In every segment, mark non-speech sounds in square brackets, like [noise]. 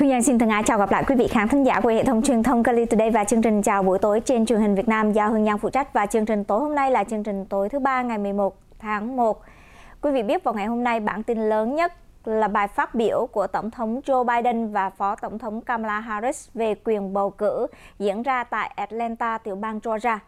Hương Giang xin thân ái chào gặp lại quý vị khán thính giả của hệ thống truyền thông Kali Today và chương trình chào buổi tối trên truyền hình Việt Nam do Hương Giang phụ trách và chương trình tối hôm nay là chương trình tối thứ ba ngày 11 tháng 1. Quý vị biết vào ngày hôm nay bản tin lớn nhất là bài phát biểu của Tổng thống Joe Biden và Phó Tổng thống Kamala Harris về quyền bầu cử diễn ra tại Atlanta, tiểu bang Georgia.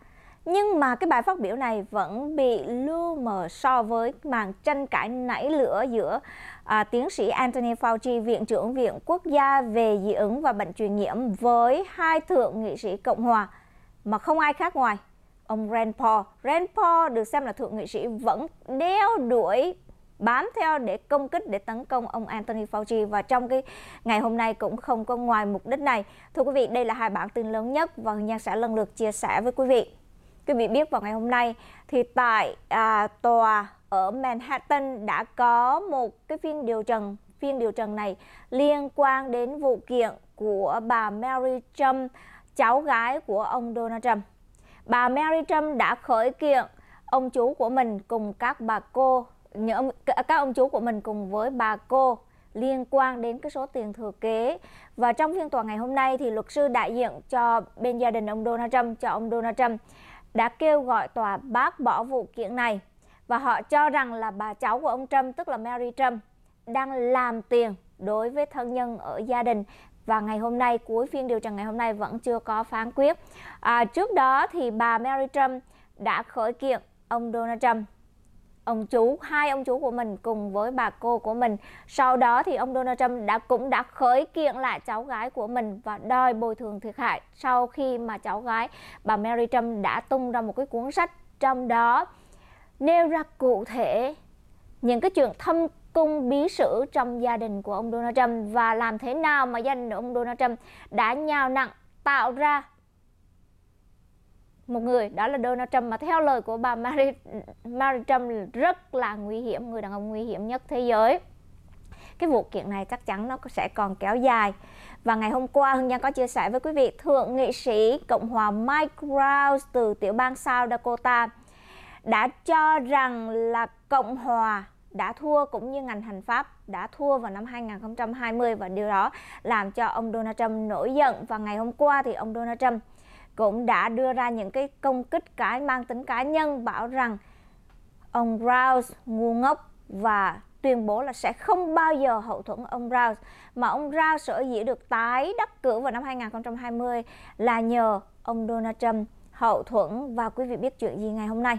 Nhưng mà cái bài phát biểu này vẫn bị lu mờ so với màn tranh cãi nảy lửa giữa à, tiến sĩ Anthony Fauci, Viện trưởng Viện Quốc gia về dị ứng và bệnh truyền nhiễm với hai thượng nghị sĩ Cộng hòa mà không ai khác ngoài ông Rand Paul. Rand Paul được xem là thượng nghị sĩ vẫn đeo đuổi bám theo để công kích để tấn công ông Anthony Fauci và trong cái ngày hôm nay cũng không có ngoài mục đích này. Thưa quý vị, đây là hai bản tin lớn nhất và Hương Nhan sẽ lần lượt chia sẻ với quý vị. Quý vị biết vào ngày hôm nay thì tại à, tòa ở Manhattan đã có một cái phiên điều trần phiên điều trần này liên quan đến vụ kiện của bà Mary Trump, cháu gái của ông Donald Trump. Bà Mary Trump đã khởi kiện ông chú của mình cùng các bà cô, những các ông chú của mình cùng với bà cô liên quan đến cái số tiền thừa kế. Và trong phiên tòa ngày hôm nay thì luật sư đại diện cho bên gia đình ông Donald Trump cho ông Donald Trump đã kêu gọi tòa bác bỏ vụ kiện này và họ cho rằng là bà cháu của ông Trump tức là Mary Trump đang làm tiền đối với thân nhân ở gia đình và ngày hôm nay cuối phiên điều trần ngày hôm nay vẫn chưa có phán quyết. À, trước đó thì bà Mary Trump đã khởi kiện ông Donald Trump ông chú hai ông chú của mình cùng với bà cô của mình sau đó thì ông Donald Trump đã cũng đã khởi kiện lại cháu gái của mình và đòi bồi thường thiệt hại sau khi mà cháu gái bà Mary Trump đã tung ra một cái cuốn sách trong đó nêu ra cụ thể những cái chuyện thâm cung bí sử trong gia đình của ông Donald Trump và làm thế nào mà gia đình của ông Donald Trump đã nhào nặng tạo ra một người đó là Donald Trump mà theo lời của bà Marie, Marie Trump rất là nguy hiểm người đàn ông nguy hiểm nhất thế giới cái vụ kiện này chắc chắn nó sẽ còn kéo dài và ngày hôm qua Hương Giang có chia sẻ với quý vị thượng nghị sĩ Cộng hòa Mike Rouse từ tiểu bang South Dakota đã cho rằng là Cộng hòa đã thua cũng như ngành hành pháp đã thua vào năm 2020 và điều đó làm cho ông Donald Trump nổi giận và ngày hôm qua thì ông Donald Trump cũng đã đưa ra những cái công kích cái mang tính cá nhân bảo rằng ông Rouse ngu ngốc và tuyên bố là sẽ không bao giờ hậu thuẫn ông Rouse mà ông Rouse sở dĩ được tái đắc cử vào năm 2020 là nhờ ông Donald Trump hậu thuẫn và quý vị biết chuyện gì ngày hôm nay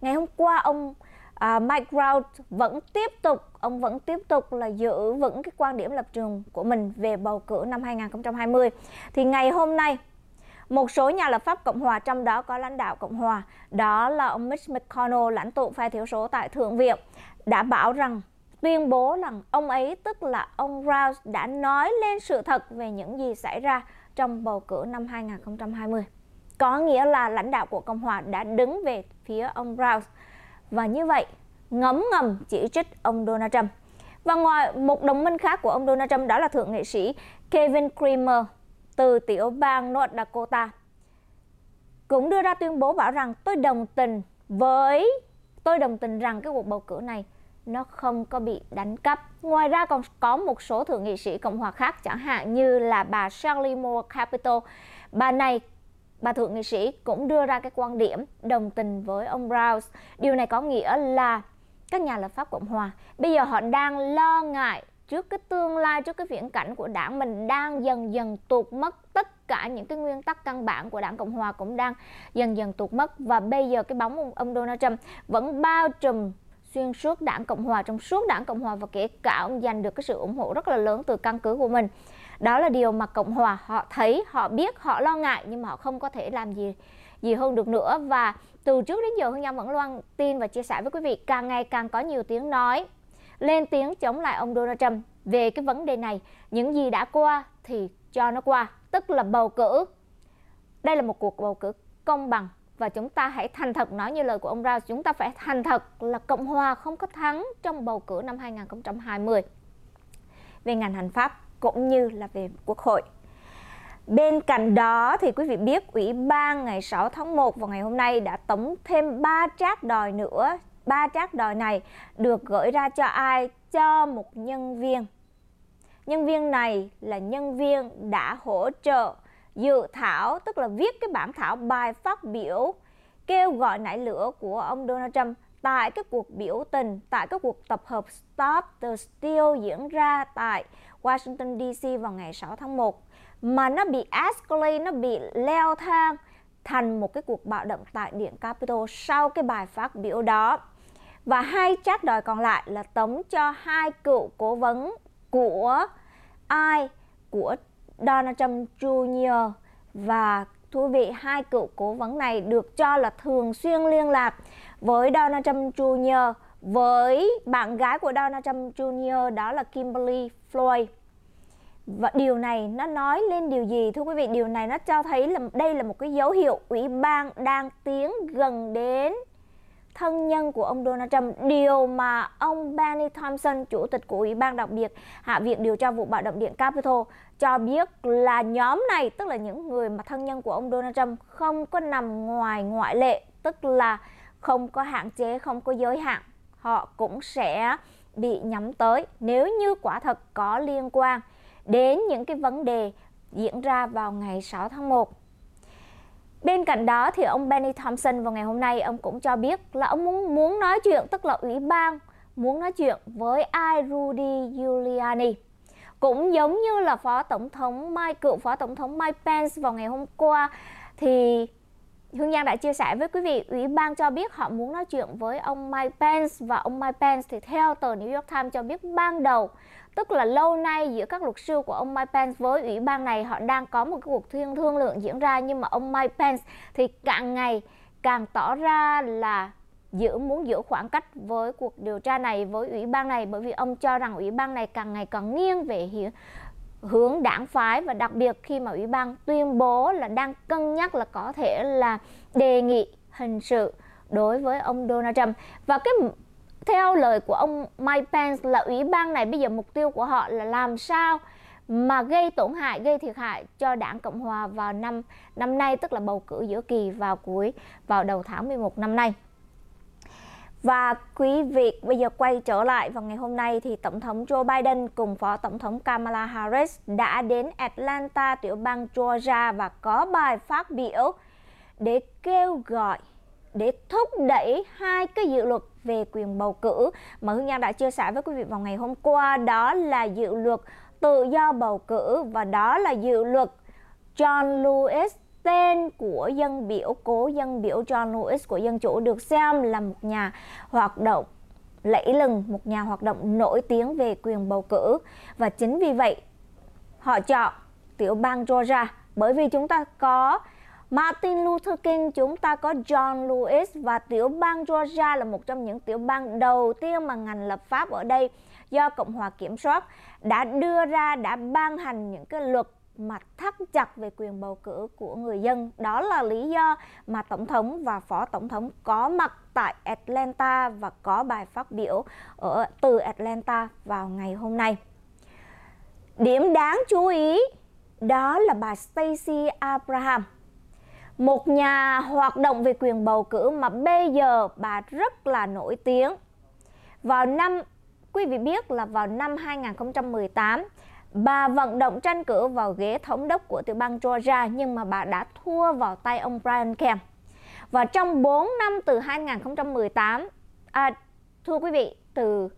ngày hôm qua ông à, Mike Brown vẫn tiếp tục ông vẫn tiếp tục là giữ vững cái quan điểm lập trường của mình về bầu cử năm 2020. Thì ngày hôm nay một số nhà lập pháp Cộng hòa trong đó có lãnh đạo Cộng hòa, đó là ông Mitch McConnell, lãnh tụ phe thiểu số tại Thượng viện, đã bảo rằng tuyên bố rằng ông ấy tức là ông Rouse đã nói lên sự thật về những gì xảy ra trong bầu cử năm 2020 có nghĩa là lãnh đạo của Cộng hòa đã đứng về phía ông Rouse. Và như vậy, ngấm ngầm chỉ trích ông Donald Trump. Và ngoài một đồng minh khác của ông Donald Trump đó là thượng nghị sĩ Kevin Creamer từ tiểu bang North Dakota cũng đưa ra tuyên bố bảo rằng tôi đồng tình với tôi đồng tình rằng cái cuộc bầu cử này nó không có bị đánh cắp. Ngoài ra còn có một số thượng nghị sĩ Cộng hòa khác chẳng hạn như là bà Shirley Moore Capito. Bà này bà thượng nghị sĩ cũng đưa ra cái quan điểm đồng tình với ông Browns. Điều này có nghĩa là các nhà lập pháp Cộng hòa bây giờ họ đang lo ngại trước cái tương lai, trước cái viễn cảnh của đảng mình đang dần dần tụt mất tất cả những cái nguyên tắc căn bản của đảng Cộng hòa cũng đang dần dần tụt mất và bây giờ cái bóng ông Donald Trump vẫn bao trùm xuyên suốt đảng Cộng hòa trong suốt đảng Cộng hòa và kể cả ông giành được cái sự ủng hộ rất là lớn từ căn cứ của mình đó là điều mà cộng hòa họ thấy họ biết họ lo ngại nhưng mà họ không có thể làm gì gì hơn được nữa và từ trước đến giờ hương nhâm vẫn loan tin và chia sẻ với quý vị càng ngày càng có nhiều tiếng nói lên tiếng chống lại ông donald trump về cái vấn đề này những gì đã qua thì cho nó qua tức là bầu cử đây là một cuộc bầu cử công bằng và chúng ta hãy thành thật nói như lời của ông Rao chúng ta phải thành thật là Cộng hòa không có thắng trong bầu cử năm 2020 về ngành hành pháp cũng như là về Quốc hội. Bên cạnh đó thì quý vị biết Ủy ban ngày 6 tháng 1 vào ngày hôm nay đã tống thêm 3 trác đòi nữa. Ba trác đòi này được gửi ra cho ai? Cho một nhân viên. Nhân viên này là nhân viên đã hỗ trợ dự thảo, tức là viết cái bản thảo bài phát biểu kêu gọi nảy lửa của ông Donald Trump tại các cuộc biểu tình, tại các cuộc tập hợp Stop the Steal diễn ra tại Washington DC vào ngày 6 tháng 1 mà nó bị escalate, nó bị leo thang thành một cái cuộc bạo động tại Điện Capitol sau cái bài phát biểu đó. Và hai trách đòi còn lại là tống cho hai cựu cố vấn của ai của Donald Trump Jr. và thú vị hai cựu cố vấn này được cho là thường xuyên liên lạc với Donald Trump Jr. với bạn gái của Donald Trump Jr. đó là Kimberly Floyd. Và điều này nó nói lên điều gì thưa quý vị? Điều này nó cho thấy là đây là một cái dấu hiệu ủy ban đang tiến gần đến thân nhân của ông Donald Trump, điều mà ông Benny Thompson, chủ tịch của Ủy ban đặc biệt Hạ viện điều tra vụ bạo động điện Capitol cho biết là nhóm này, tức là những người mà thân nhân của ông Donald Trump không có nằm ngoài ngoại lệ, tức là không có hạn chế không có giới hạn họ cũng sẽ bị nhắm tới nếu như quả thật có liên quan đến những cái vấn đề diễn ra vào ngày 6 tháng 1. Bên cạnh đó thì ông Benny Thompson vào ngày hôm nay ông cũng cho biết là ông muốn muốn nói chuyện tức là ủy ban muốn nói chuyện với ai Rudy Giuliani. Cũng giống như là Phó Tổng thống Mike cựu Phó Tổng thống Mike Pence vào ngày hôm qua thì Hương Giang đã chia sẻ với quý vị, Ủy ban cho biết họ muốn nói chuyện với ông Mike Pence và ông Mike Pence thì theo tờ New York Times cho biết ban đầu, tức là lâu nay giữa các luật sư của ông Mike Pence với Ủy ban này họ đang có một cuộc thương thương lượng diễn ra nhưng mà ông Mike Pence thì càng ngày càng tỏ ra là giữ muốn giữ khoảng cách với cuộc điều tra này với ủy ban này bởi vì ông cho rằng ủy ban này càng ngày càng nghiêng về hướng đảng phái và đặc biệt khi mà ủy ban tuyên bố là đang cân nhắc là có thể là đề nghị hình sự đối với ông Donald Trump và cái theo lời của ông Mike Pence là ủy ban này bây giờ mục tiêu của họ là làm sao mà gây tổn hại, gây thiệt hại cho đảng Cộng hòa vào năm năm nay tức là bầu cử giữa kỳ vào cuối vào đầu tháng 11 năm nay. Và quý vị, bây giờ quay trở lại vào ngày hôm nay thì Tổng thống Joe Biden cùng Phó Tổng thống Kamala Harris đã đến Atlanta, tiểu bang Georgia và có bài phát biểu để kêu gọi để thúc đẩy hai cái dự luật về quyền bầu cử mà Hương Giang đã chia sẻ với quý vị vào ngày hôm qua đó là dự luật tự do bầu cử và đó là dự luật John Lewis tên của dân biểu cố dân biểu John Lewis của Dân Chủ được xem là một nhà hoạt động lẫy lừng, một nhà hoạt động nổi tiếng về quyền bầu cử. Và chính vì vậy, họ chọn tiểu bang Georgia bởi vì chúng ta có Martin Luther King, chúng ta có John Lewis và tiểu bang Georgia là một trong những tiểu bang đầu tiên mà ngành lập pháp ở đây do Cộng hòa kiểm soát đã đưa ra đã ban hành những cái luật mà thắt chặt về quyền bầu cử của người dân. Đó là lý do mà Tổng thống và Phó Tổng thống có mặt tại Atlanta và có bài phát biểu ở từ Atlanta vào ngày hôm nay. Điểm đáng chú ý đó là bà Stacey Abraham, một nhà hoạt động về quyền bầu cử mà bây giờ bà rất là nổi tiếng. Vào năm quý vị biết là vào năm 2018 Bà vận động tranh cử vào ghế thống đốc của tiểu bang Georgia nhưng mà bà đã thua vào tay ông Brian Kemp. Và trong 4 năm từ 2018 à, thưa quý vị, từ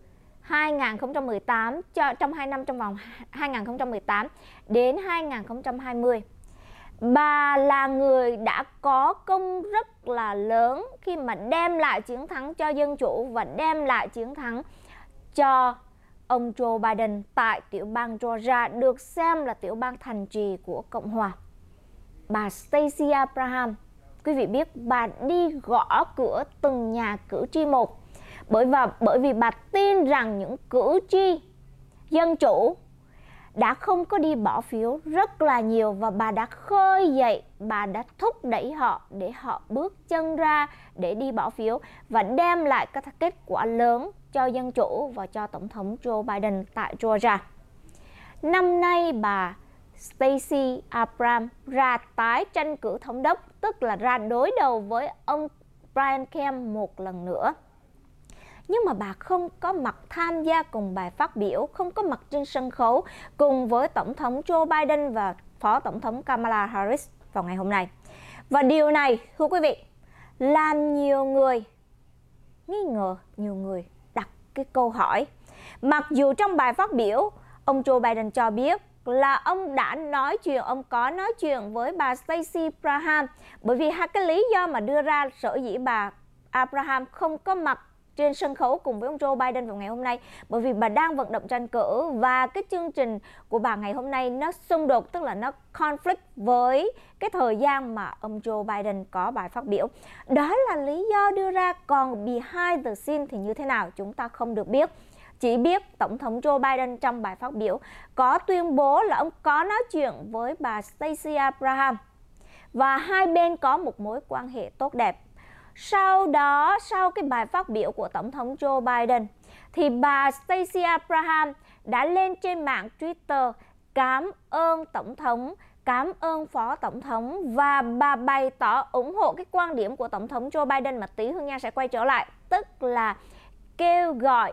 2018 cho trong 2 năm trong vòng 2018 đến 2020 bà là người đã có công rất là lớn khi mà đem lại chiến thắng cho dân chủ và đem lại chiến thắng cho ông Joe Biden tại tiểu bang Georgia được xem là tiểu bang thành trì của Cộng hòa. Bà Stacey Abraham, quý vị biết bà đi gõ cửa từng nhà cử tri một bởi và bởi vì bà tin rằng những cử tri dân chủ đã không có đi bỏ phiếu rất là nhiều và bà đã khơi dậy, bà đã thúc đẩy họ để họ bước chân ra để đi bỏ phiếu và đem lại các kết quả lớn cho Dân Chủ và cho Tổng thống Joe Biden tại Georgia. Năm nay bà Stacey Abrams ra tái tranh cử thống đốc, tức là ra đối đầu với ông Brian Kemp một lần nữa. Nhưng mà bà không có mặt tham gia cùng bài phát biểu, không có mặt trên sân khấu cùng với Tổng thống Joe Biden và Phó Tổng thống Kamala Harris vào ngày hôm nay. Và điều này, thưa quý vị, làm nhiều người nghi ngờ, nhiều người cái câu hỏi. Mặc dù trong bài phát biểu, ông Joe Biden cho biết là ông đã nói chuyện, ông có nói chuyện với bà Stacey Abraham bởi vì hai cái lý do mà đưa ra sở dĩ bà Abraham không có mặt trên sân khấu cùng với ông Joe Biden vào ngày hôm nay bởi vì bà đang vận động tranh cử và cái chương trình của bà ngày hôm nay nó xung đột tức là nó conflict với cái thời gian mà ông Joe Biden có bài phát biểu. Đó là lý do đưa ra còn behind the scene thì như thế nào chúng ta không được biết. Chỉ biết Tổng thống Joe Biden trong bài phát biểu có tuyên bố là ông có nói chuyện với bà Stacey Abraham và hai bên có một mối quan hệ tốt đẹp sau đó, sau cái bài phát biểu của Tổng thống Joe Biden, thì bà Stacey Abraham đã lên trên mạng Twitter cảm ơn Tổng thống, cảm ơn Phó Tổng thống và bà bày tỏ ủng hộ cái quan điểm của Tổng thống Joe Biden mà tí Hương Nha sẽ quay trở lại, tức là kêu gọi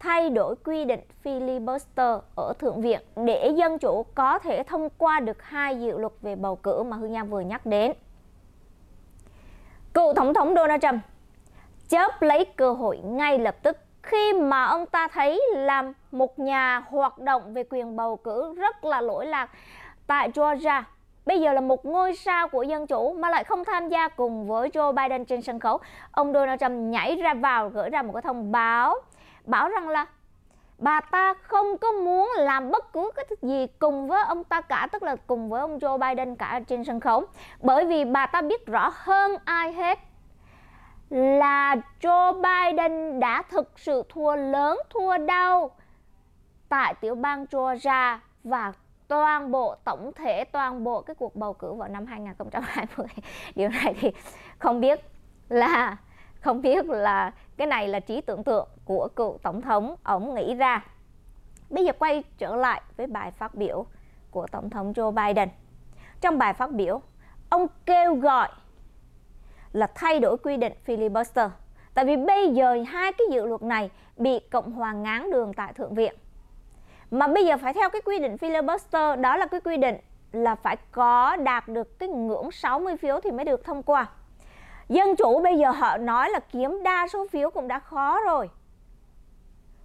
thay đổi quy định filibuster ở Thượng viện để Dân Chủ có thể thông qua được hai dự luật về bầu cử mà Hương Nha vừa nhắc đến. Cựu Tổng thống Donald Trump chớp lấy cơ hội ngay lập tức khi mà ông ta thấy làm một nhà hoạt động về quyền bầu cử rất là lỗi lạc tại Georgia bây giờ là một ngôi sao của dân chủ mà lại không tham gia cùng với Joe Biden trên sân khấu. Ông Donald Trump nhảy ra vào gửi ra một cái thông báo bảo rằng là bà ta không có muốn làm bất cứ cái gì cùng với ông ta cả tức là cùng với ông Joe Biden cả trên sân khấu bởi vì bà ta biết rõ hơn ai hết là Joe Biden đã thực sự thua lớn thua đau tại tiểu bang Georgia và toàn bộ tổng thể toàn bộ cái cuộc bầu cử vào năm 2020 [laughs] điều này thì không biết là không biết là cái này là trí tưởng tượng của cựu tổng thống ông nghĩ ra bây giờ quay trở lại với bài phát biểu của tổng thống Joe Biden trong bài phát biểu ông kêu gọi là thay đổi quy định filibuster tại vì bây giờ hai cái dự luật này bị cộng hòa ngáng đường tại thượng viện mà bây giờ phải theo cái quy định filibuster đó là cái quy định là phải có đạt được cái ngưỡng 60 phiếu thì mới được thông qua dân chủ bây giờ họ nói là kiếm đa số phiếu cũng đã khó rồi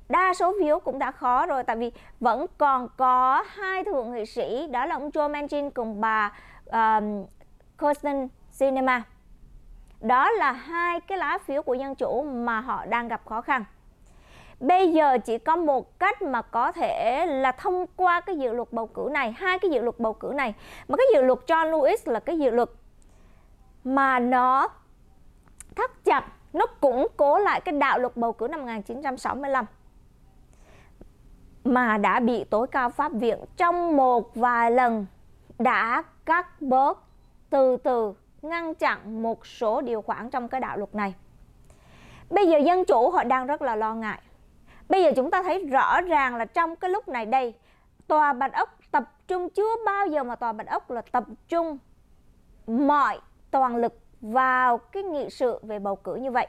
đa số phiếu cũng đã khó rồi tại vì vẫn còn có hai thượng nghị sĩ đó là ông Joe Manchin cùng bà um, Kirsten Sinema đó là hai cái lá phiếu của dân chủ mà họ đang gặp khó khăn bây giờ chỉ có một cách mà có thể là thông qua cái dự luật bầu cử này hai cái dự luật bầu cử này mà cái dự luật John Lewis là cái dự luật mà nó thắt chặt nó củng cố lại cái đạo luật bầu cử năm 1965 mà đã bị tối cao pháp viện trong một vài lần đã cắt bớt từ từ ngăn chặn một số điều khoản trong cái đạo luật này. Bây giờ dân chủ họ đang rất là lo ngại. Bây giờ chúng ta thấy rõ ràng là trong cái lúc này đây, tòa Bạch Ốc tập trung chưa bao giờ mà tòa Bạch Ốc là tập trung mọi toàn lực vào cái nghị sự về bầu cử như vậy.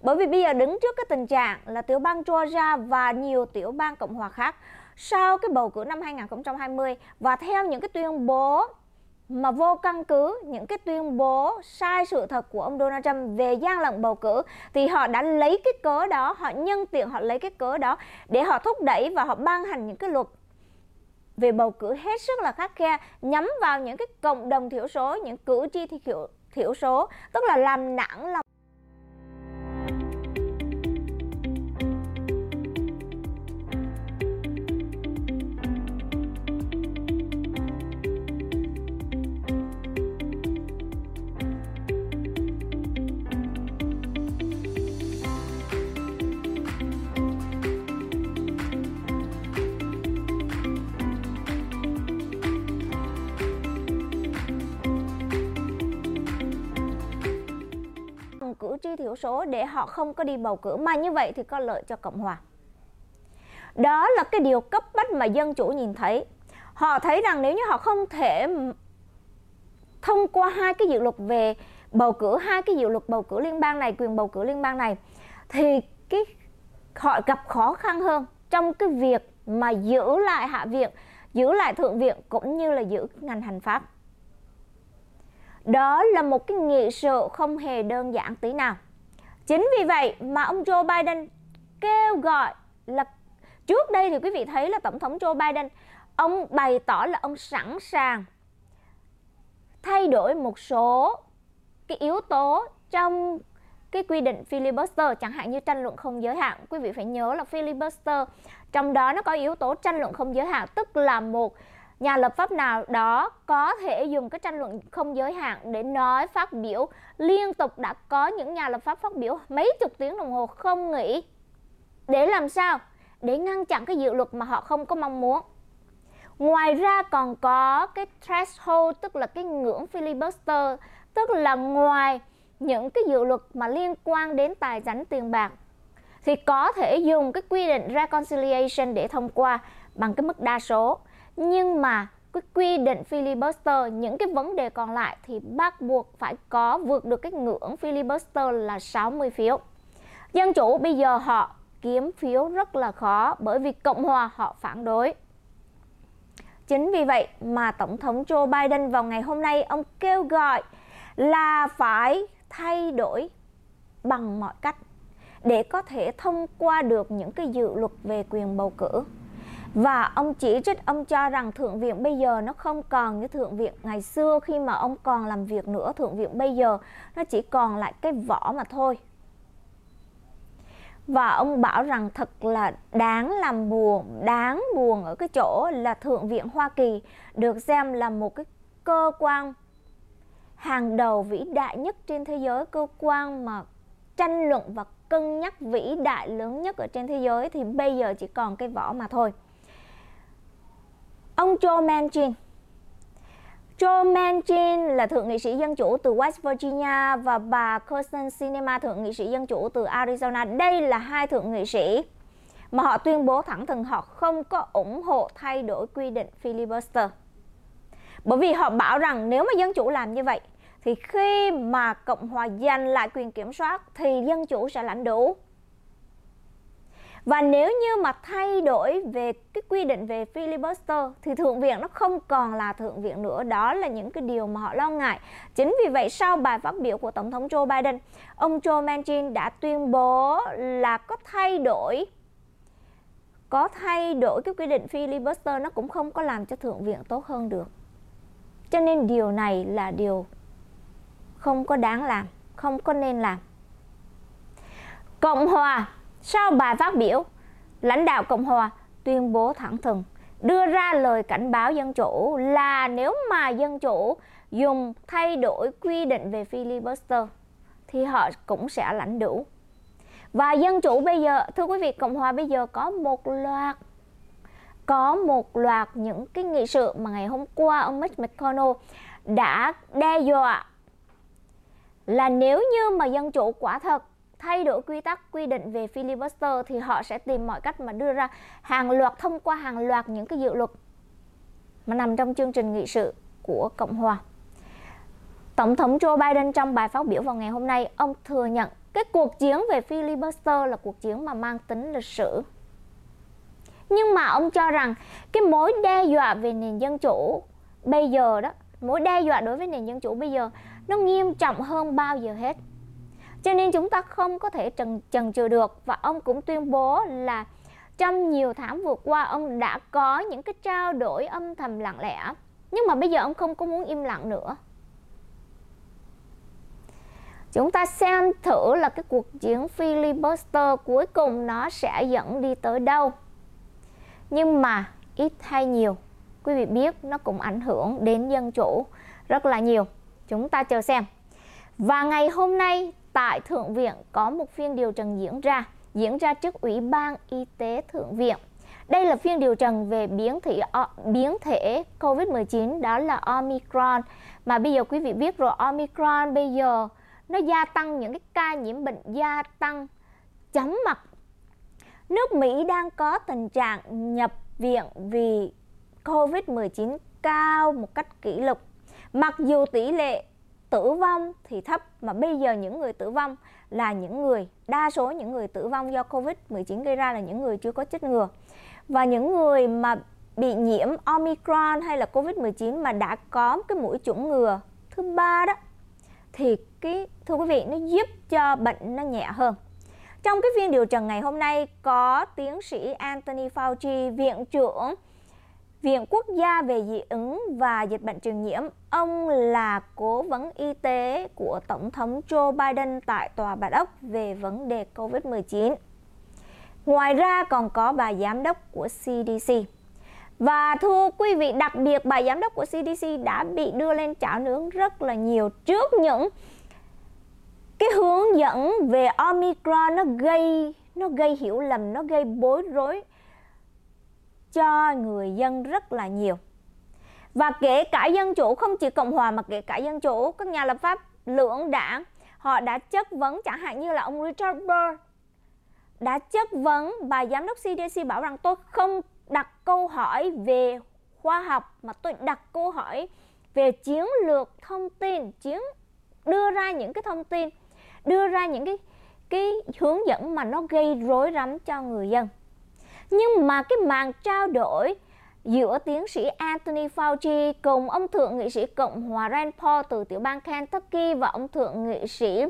Bởi vì bây giờ đứng trước cái tình trạng là tiểu bang Georgia và nhiều tiểu bang Cộng hòa khác sau cái bầu cử năm 2020 và theo những cái tuyên bố mà vô căn cứ những cái tuyên bố sai sự thật của ông Donald Trump về gian lận bầu cử thì họ đã lấy cái cớ đó, họ nhân tiện họ lấy cái cớ đó để họ thúc đẩy và họ ban hành những cái luật về bầu cử hết sức là khắc khe nhắm vào những cái cộng đồng thiểu số, những cử tri thiểu thiểu số tức là làm nặng lòng số để họ không có đi bầu cử mà như vậy thì có lợi cho cộng hòa đó là cái điều cấp bách mà dân chủ nhìn thấy họ thấy rằng nếu như họ không thể thông qua hai cái dự luật về bầu cử hai cái dự luật bầu cử liên bang này quyền bầu cử liên bang này thì cái họ gặp khó khăn hơn trong cái việc mà giữ lại hạ viện giữ lại thượng viện cũng như là giữ ngành hành pháp đó là một cái nghị sự không hề đơn giản tí nào Chính vì vậy mà ông Joe Biden kêu gọi là trước đây thì quý vị thấy là tổng thống Joe Biden ông bày tỏ là ông sẵn sàng thay đổi một số cái yếu tố trong cái quy định filibuster chẳng hạn như tranh luận không giới hạn quý vị phải nhớ là filibuster trong đó nó có yếu tố tranh luận không giới hạn tức là một nhà lập pháp nào đó có thể dùng cái tranh luận không giới hạn để nói phát biểu liên tục đã có những nhà lập pháp phát biểu mấy chục tiếng đồng hồ không nghỉ để làm sao để ngăn chặn cái dự luật mà họ không có mong muốn ngoài ra còn có cái threshold tức là cái ngưỡng filibuster tức là ngoài những cái dự luật mà liên quan đến tài chính tiền bạc thì có thể dùng cái quy định reconciliation để thông qua bằng cái mức đa số nhưng mà cái quy định filibuster những cái vấn đề còn lại thì bắt buộc phải có vượt được cái ngưỡng filibuster là 60 phiếu. Dân chủ bây giờ họ kiếm phiếu rất là khó bởi vì Cộng hòa họ phản đối. Chính vì vậy mà Tổng thống Joe Biden vào ngày hôm nay ông kêu gọi là phải thay đổi bằng mọi cách để có thể thông qua được những cái dự luật về quyền bầu cử. Và ông chỉ trích ông cho rằng Thượng viện bây giờ nó không còn như Thượng viện ngày xưa khi mà ông còn làm việc nữa. Thượng viện bây giờ nó chỉ còn lại cái vỏ mà thôi. Và ông bảo rằng thật là đáng làm buồn, đáng buồn ở cái chỗ là Thượng viện Hoa Kỳ được xem là một cái cơ quan hàng đầu vĩ đại nhất trên thế giới, cơ quan mà tranh luận và cân nhắc vĩ đại lớn nhất ở trên thế giới thì bây giờ chỉ còn cái vỏ mà thôi. Ông Joe Manchin Joe Manchin là thượng nghị sĩ dân chủ từ West Virginia và bà Kirsten Sinema thượng nghị sĩ dân chủ từ Arizona. Đây là hai thượng nghị sĩ mà họ tuyên bố thẳng thừng họ không có ủng hộ thay đổi quy định filibuster. Bởi vì họ bảo rằng nếu mà dân chủ làm như vậy thì khi mà Cộng hòa giành lại quyền kiểm soát thì dân chủ sẽ lãnh đủ và nếu như mà thay đổi về cái quy định về filibuster thì thượng viện nó không còn là thượng viện nữa đó là những cái điều mà họ lo ngại chính vì vậy sau bài phát biểu của tổng thống Joe Biden ông Joe Manchin đã tuyên bố là có thay đổi có thay đổi cái quy định filibuster nó cũng không có làm cho thượng viện tốt hơn được cho nên điều này là điều không có đáng làm không có nên làm cộng hòa sau bài phát biểu, lãnh đạo Cộng hòa tuyên bố thẳng thừng đưa ra lời cảnh báo dân chủ là nếu mà dân chủ dùng thay đổi quy định về filibuster thì họ cũng sẽ lãnh đủ. Và dân chủ bây giờ, thưa quý vị, Cộng hòa bây giờ có một loạt có một loạt những cái nghị sự mà ngày hôm qua ông Mitch McConnell đã đe dọa là nếu như mà dân chủ quả thật thay đổi quy tắc quy định về filibuster thì họ sẽ tìm mọi cách mà đưa ra hàng loạt thông qua hàng loạt những cái dự luật mà nằm trong chương trình nghị sự của Cộng hòa. Tổng thống Joe Biden trong bài phát biểu vào ngày hôm nay, ông thừa nhận cái cuộc chiến về filibuster là cuộc chiến mà mang tính lịch sử. Nhưng mà ông cho rằng cái mối đe dọa về nền dân chủ bây giờ đó, mối đe dọa đối với nền dân chủ bây giờ nó nghiêm trọng hơn bao giờ hết. Cho nên chúng ta không có thể trần trần trừ được và ông cũng tuyên bố là trong nhiều tháng vừa qua ông đã có những cái trao đổi âm thầm lặng lẽ nhưng mà bây giờ ông không có muốn im lặng nữa chúng ta xem thử là cái cuộc chiến filibuster cuối cùng nó sẽ dẫn đi tới đâu nhưng mà ít hay nhiều quý vị biết nó cũng ảnh hưởng đến dân chủ rất là nhiều chúng ta chờ xem và ngày hôm nay tại Thượng viện có một phiên điều trần diễn ra, diễn ra trước Ủy ban Y tế Thượng viện. Đây là phiên điều trần về biến thể biến thể COVID-19 đó là Omicron. Mà bây giờ quý vị biết rồi Omicron bây giờ nó gia tăng những cái ca nhiễm bệnh gia tăng chóng mặt. Nước Mỹ đang có tình trạng nhập viện vì COVID-19 cao một cách kỷ lục. Mặc dù tỷ lệ tử vong thì thấp mà bây giờ những người tử vong là những người đa số những người tử vong do Covid-19 gây ra là những người chưa có chích ngừa. Và những người mà bị nhiễm Omicron hay là Covid-19 mà đã có cái mũi chủng ngừa thứ ba đó thì cái thưa quý vị nó giúp cho bệnh nó nhẹ hơn. Trong cái phiên điều trần ngày hôm nay có tiến sĩ Anthony Fauci, viện trưởng Viện Quốc gia về dị ứng và dịch bệnh truyền nhiễm. Ông là cố vấn y tế của Tổng thống Joe Biden tại Tòa Bạch Ốc về vấn đề COVID-19. Ngoài ra còn có bà giám đốc của CDC. Và thưa quý vị, đặc biệt bà giám đốc của CDC đã bị đưa lên chảo nướng rất là nhiều trước những cái hướng dẫn về Omicron nó gây nó gây hiểu lầm, nó gây bối rối cho người dân rất là nhiều. Và kể cả dân chủ không chỉ Cộng hòa mà kể cả dân chủ, các nhà lập pháp lưỡng đảng họ đã chất vấn chẳng hạn như là ông Richard Burr đã chất vấn bà giám đốc CDC bảo rằng tôi không đặt câu hỏi về khoa học mà tôi đặt câu hỏi về chiến lược thông tin, chiến đưa ra những cái thông tin, đưa ra những cái cái hướng dẫn mà nó gây rối rắm cho người dân nhưng mà cái màn trao đổi giữa tiến sĩ Anthony Fauci cùng ông thượng nghị sĩ Cộng hòa Rand Paul từ tiểu bang Kentucky và ông thượng nghị sĩ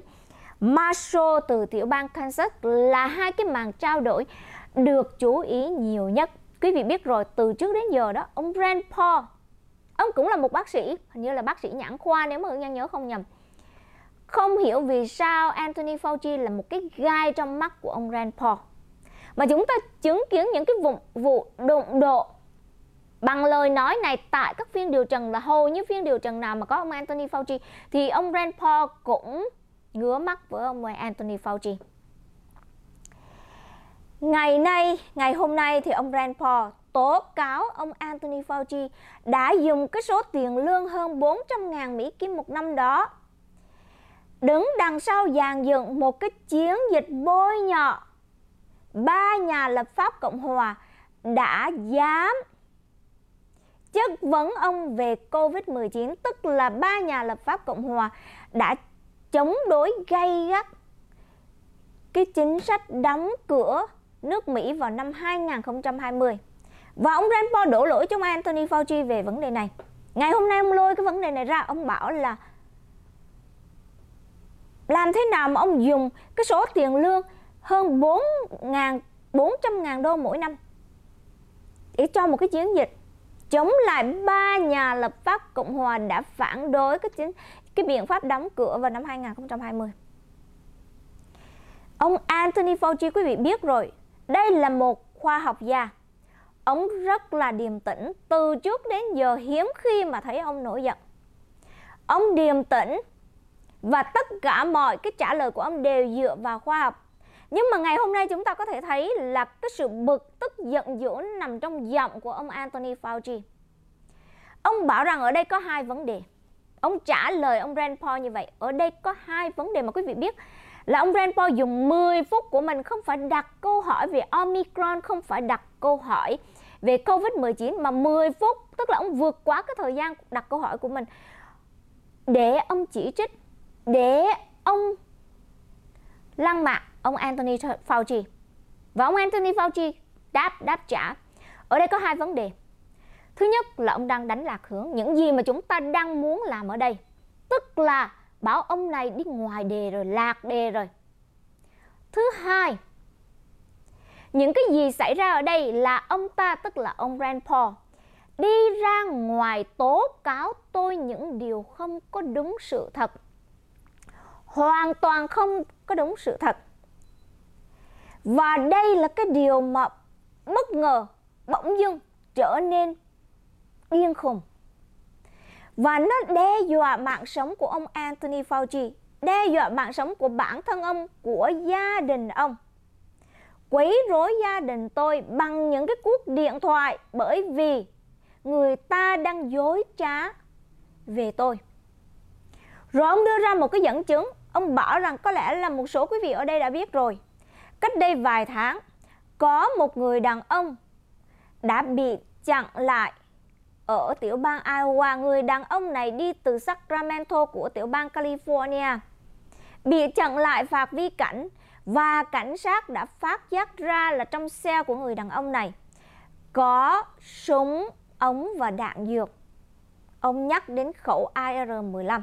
Marshall từ tiểu bang Kansas là hai cái màn trao đổi được chú ý nhiều nhất. Quý vị biết rồi, từ trước đến giờ đó, ông Rand Paul, ông cũng là một bác sĩ, hình như là bác sĩ nhãn khoa nếu mà Hương Nhan nhớ không nhầm. Không hiểu vì sao Anthony Fauci là một cái gai trong mắt của ông Rand Paul mà chúng ta chứng kiến những cái vụ, vụ đụng độ bằng lời nói này tại các phiên điều trần là hầu như phiên điều trần nào mà có ông Anthony Fauci thì ông Rand Paul cũng ngứa mắt với ông Anthony Fauci. Ngày nay, ngày hôm nay thì ông Rand Paul tố cáo ông Anthony Fauci đã dùng cái số tiền lương hơn 400.000 Mỹ Kim một năm đó đứng đằng sau dàn dựng một cái chiến dịch bôi nhọ ba nhà lập pháp Cộng hòa đã dám chất vấn ông về Covid-19, tức là ba nhà lập pháp Cộng hòa đã chống đối gay gắt cái chính sách đóng cửa nước Mỹ vào năm 2020. Và ông Rand Paul đổ lỗi cho ông Anthony Fauci về vấn đề này. Ngày hôm nay ông lôi cái vấn đề này ra, ông bảo là làm thế nào mà ông dùng cái số tiền lương hơn 4 ngàn, 400 ngàn đô mỗi năm để cho một cái chiến dịch chống lại ba nhà lập pháp Cộng hòa đã phản đối cái chính cái biện pháp đóng cửa vào năm 2020. Ông Anthony Fauci quý vị biết rồi, đây là một khoa học gia. Ông rất là điềm tĩnh, từ trước đến giờ hiếm khi mà thấy ông nổi giận. Ông điềm tĩnh và tất cả mọi cái trả lời của ông đều dựa vào khoa học nhưng mà ngày hôm nay chúng ta có thể thấy là cái sự bực tức giận dữ nằm trong giọng của ông Anthony Fauci. Ông bảo rằng ở đây có hai vấn đề. Ông trả lời ông Rand Paul như vậy. Ở đây có hai vấn đề mà quý vị biết là ông Rand Paul dùng 10 phút của mình không phải đặt câu hỏi về Omicron, không phải đặt câu hỏi về Covid-19 mà 10 phút, tức là ông vượt quá cái thời gian đặt câu hỏi của mình để ông chỉ trích, để ông lăng mạ ông Anthony Fauci. Và ông Anthony Fauci đáp đáp trả. Ở đây có hai vấn đề. Thứ nhất là ông đang đánh lạc hướng những gì mà chúng ta đang muốn làm ở đây. Tức là bảo ông này đi ngoài đề rồi, lạc đề rồi. Thứ hai, những cái gì xảy ra ở đây là ông ta, tức là ông Rand Paul, đi ra ngoài tố cáo tôi những điều không có đúng sự thật hoàn toàn không có đúng sự thật và đây là cái điều mà bất ngờ bỗng dưng trở nên điên khùng và nó đe dọa mạng sống của ông Anthony Fauci đe dọa mạng sống của bản thân ông của gia đình ông quấy rối gia đình tôi bằng những cái cuộc điện thoại bởi vì người ta đang dối trá về tôi rồi ông đưa ra một cái dẫn chứng Ông bảo rằng có lẽ là một số quý vị ở đây đã biết rồi. Cách đây vài tháng, có một người đàn ông đã bị chặn lại ở tiểu bang Iowa. Người đàn ông này đi từ Sacramento của tiểu bang California. Bị chặn lại phạt vi cảnh và cảnh sát đã phát giác ra là trong xe của người đàn ông này có súng, ống và đạn dược. Ông nhắc đến khẩu AR-15.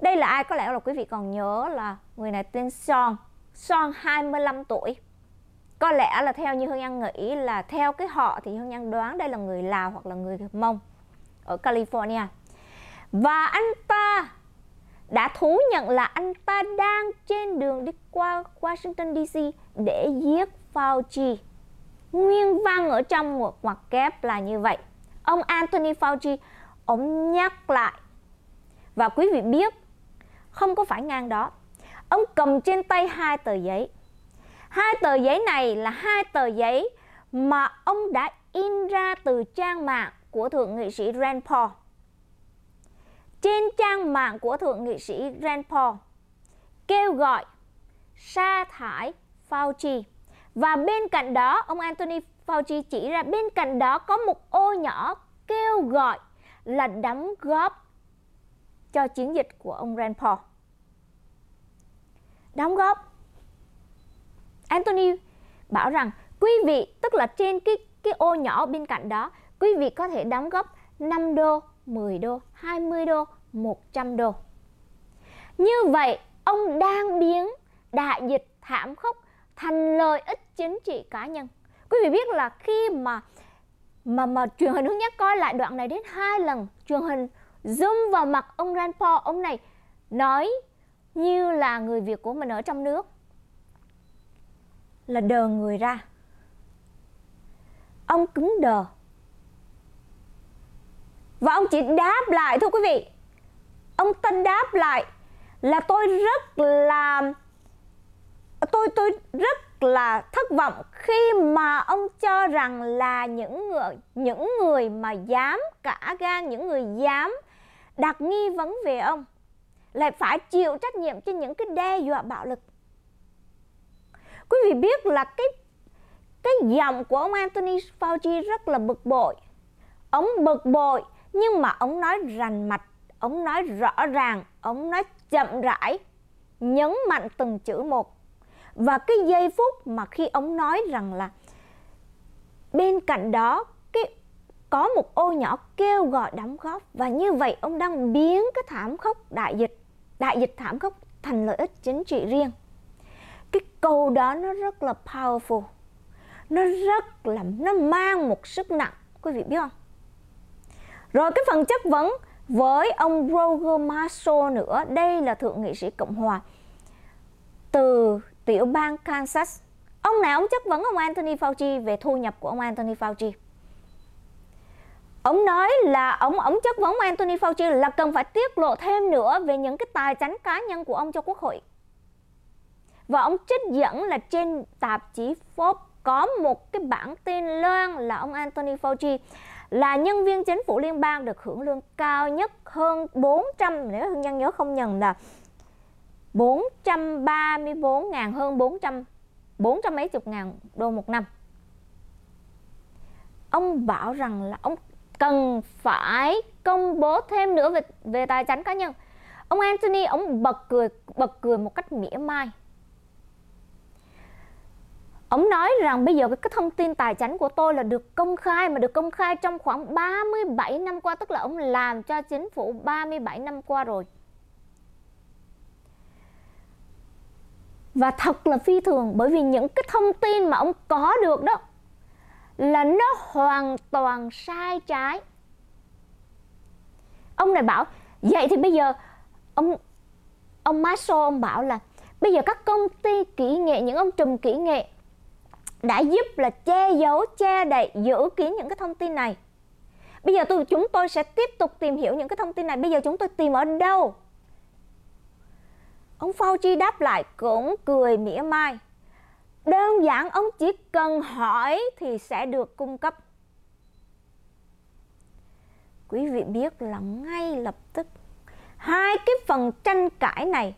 Đây là ai có lẽ là quý vị còn nhớ là người này tên Son, Son 25 tuổi. Có lẽ là theo như Hương nhân nghĩ là theo cái họ thì Hương nhân đoán đây là người Lào hoặc là người Mông ở California. Và anh ta đã thú nhận là anh ta đang trên đường đi qua Washington DC để giết Fauci. Nguyên văn ở trong một ngoặc kép là như vậy. Ông Anthony Fauci, ông nhắc lại và quý vị biết không có phải ngang đó. Ông cầm trên tay hai tờ giấy. Hai tờ giấy này là hai tờ giấy mà ông đã in ra từ trang mạng của thượng nghị sĩ Rand Paul. Trên trang mạng của thượng nghị sĩ Rand Paul kêu gọi sa thải Fauci và bên cạnh đó ông Anthony Fauci chỉ ra bên cạnh đó có một ô nhỏ kêu gọi là đóng góp cho chiến dịch của ông Rand Paul đóng góp Anthony bảo rằng quý vị tức là trên cái cái ô nhỏ bên cạnh đó quý vị có thể đóng góp 5 đô, 10 đô, 20 đô, 100 đô. Như vậy, ông đang biến đại dịch thảm khốc thành lợi ích chính trị cá nhân. Quý vị biết là khi mà mà mà truyền hình hướng nhắc coi lại đoạn này đến hai lần truyền hình zoom vào mặt ông Rand Paul ông này nói như là người Việt của mình ở trong nước là đờ người ra ông cứng đờ và ông chỉ đáp lại thưa quý vị ông tân đáp lại là tôi rất là tôi tôi rất là thất vọng khi mà ông cho rằng là những người những người mà dám cả gan những người dám đặt nghi vấn về ông lại phải chịu trách nhiệm trên những cái đe dọa bạo lực quý vị biết là cái cái giọng của ông Anthony Fauci rất là bực bội ông bực bội nhưng mà ông nói rành mạch ông nói rõ ràng ông nói chậm rãi nhấn mạnh từng chữ một và cái giây phút mà khi ông nói rằng là bên cạnh đó cái có một ô nhỏ kêu gọi đóng góp và như vậy ông đang biến cái thảm khốc đại dịch đại dịch thảm khốc thành lợi ích chính trị riêng cái câu đó nó rất là powerful nó rất là nó mang một sức nặng quý vị biết không rồi cái phần chất vấn với ông Roger Marshall nữa đây là thượng nghị sĩ cộng hòa từ tiểu bang Kansas ông này ông chất vấn ông Anthony Fauci về thu nhập của ông Anthony Fauci Ông nói là ông ông chất vấn Anthony Fauci là cần phải tiết lộ thêm nữa về những cái tài chánh cá nhân của ông cho Quốc hội. Và ông trích dẫn là trên tạp chí Forbes có một cái bản tin loan là ông Anthony Fauci là nhân viên chính phủ liên bang được hưởng lương cao nhất hơn 400 nếu hương nhân nhớ không nhầm là 434 ngàn hơn 400 400 mấy chục ngàn đô một năm. Ông bảo rằng là ông cần phải công bố thêm nữa về về tài chính cá nhân ông Anthony ông bật cười bật cười một cách mỉa mai Ông nói rằng bây giờ cái thông tin tài chính của tôi là được công khai mà được công khai trong khoảng 37 năm qua tức là ông làm cho chính phủ 37 năm qua rồi. Và thật là phi thường bởi vì những cái thông tin mà ông có được đó là nó hoàn toàn sai trái ông này bảo vậy thì bây giờ ông ông Maso ông bảo là bây giờ các công ty kỹ nghệ những ông trùm kỹ nghệ đã giúp là che giấu che đậy giữ kín những cái thông tin này bây giờ tôi chúng tôi sẽ tiếp tục tìm hiểu những cái thông tin này bây giờ chúng tôi tìm ở đâu ông Fauci đáp lại cũng cười mỉa mai đơn giản ông chỉ cần hỏi thì sẽ được cung cấp quý vị biết là ngay lập tức hai cái phần tranh cãi này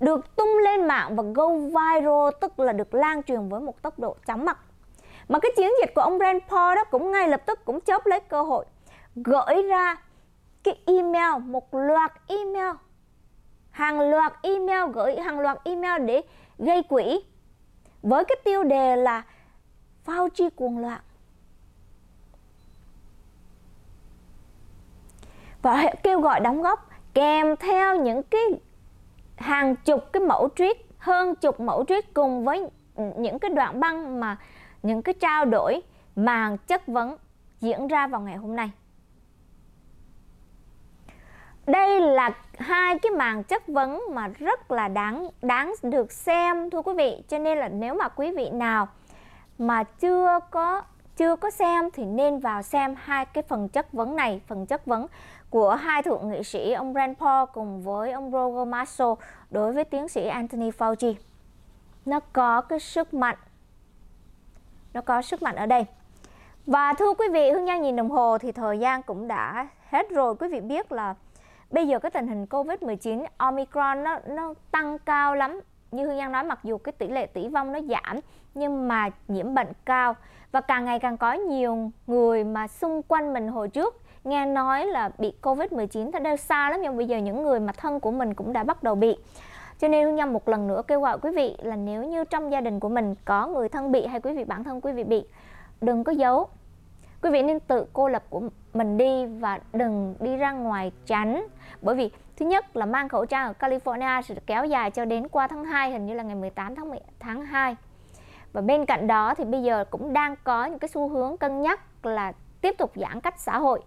được tung lên mạng và go viral tức là được lan truyền với một tốc độ chóng mặt mà cái chiến dịch của ông Rand Paul đó cũng ngay lập tức cũng chớp lấy cơ hội gửi ra cái email một loạt email hàng loạt email gửi hàng loạt email để gây quỹ với cái tiêu đề là phao chi cuồng loạn. Và kêu gọi đóng góp kèm theo những cái hàng chục cái mẫu tweet, hơn chục mẫu tweet cùng với những cái đoạn băng mà những cái trao đổi màn chất vấn diễn ra vào ngày hôm nay. Đây là hai cái màn chất vấn mà rất là đáng đáng được xem thưa quý vị cho nên là nếu mà quý vị nào mà chưa có chưa có xem thì nên vào xem hai cái phần chất vấn này phần chất vấn của hai thượng nghị sĩ ông Rand Paul cùng với ông Roger Marshall đối với tiến sĩ Anthony Fauci nó có cái sức mạnh nó có sức mạnh ở đây và thưa quý vị hương nhan nhìn đồng hồ thì thời gian cũng đã hết rồi quý vị biết là bây giờ cái tình hình Covid-19 Omicron nó nó tăng cao lắm. Như Hương Giang nói mặc dù cái tỷ lệ tử vong nó giảm nhưng mà nhiễm bệnh cao và càng ngày càng có nhiều người mà xung quanh mình hồi trước nghe nói là bị Covid-19 thì đều xa lắm nhưng bây giờ những người mà thân của mình cũng đã bắt đầu bị. Cho nên Hương Nhâm một lần nữa kêu gọi quý vị là nếu như trong gia đình của mình có người thân bị hay quý vị bản thân quý vị bị, đừng có giấu quý vị nên tự cô lập của mình đi và đừng đi ra ngoài tránh bởi vì thứ nhất là mang khẩu trang ở California sẽ kéo dài cho đến qua tháng 2 hình như là ngày 18 tháng 10, tháng 2 và bên cạnh đó thì bây giờ cũng đang có những cái xu hướng cân nhắc là tiếp tục giãn cách xã hội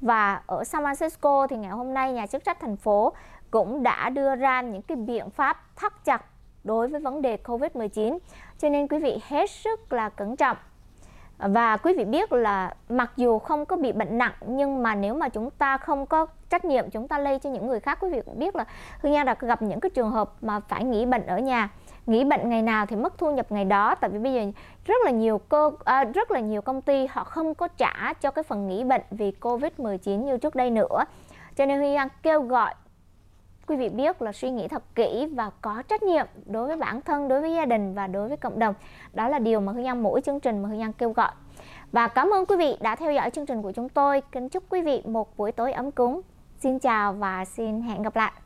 và ở San Francisco thì ngày hôm nay nhà chức trách thành phố cũng đã đưa ra những cái biện pháp thắt chặt đối với vấn đề Covid-19. Cho nên quý vị hết sức là cẩn trọng và quý vị biết là mặc dù không có bị bệnh nặng nhưng mà nếu mà chúng ta không có trách nhiệm chúng ta lây cho những người khác quý vị cũng biết là hương nha đã gặp những cái trường hợp mà phải nghỉ bệnh ở nhà nghỉ bệnh ngày nào thì mất thu nhập ngày đó tại vì bây giờ rất là nhiều cơ à, rất là nhiều công ty họ không có trả cho cái phần nghỉ bệnh vì covid 19 như trước đây nữa cho nên hương kêu gọi quý vị biết là suy nghĩ thật kỹ và có trách nhiệm đối với bản thân, đối với gia đình và đối với cộng đồng. Đó là điều mà Hương Giang mỗi chương trình mà Hương Giang kêu gọi. Và cảm ơn quý vị đã theo dõi chương trình của chúng tôi. Kính chúc quý vị một buổi tối ấm cúng. Xin chào và xin hẹn gặp lại.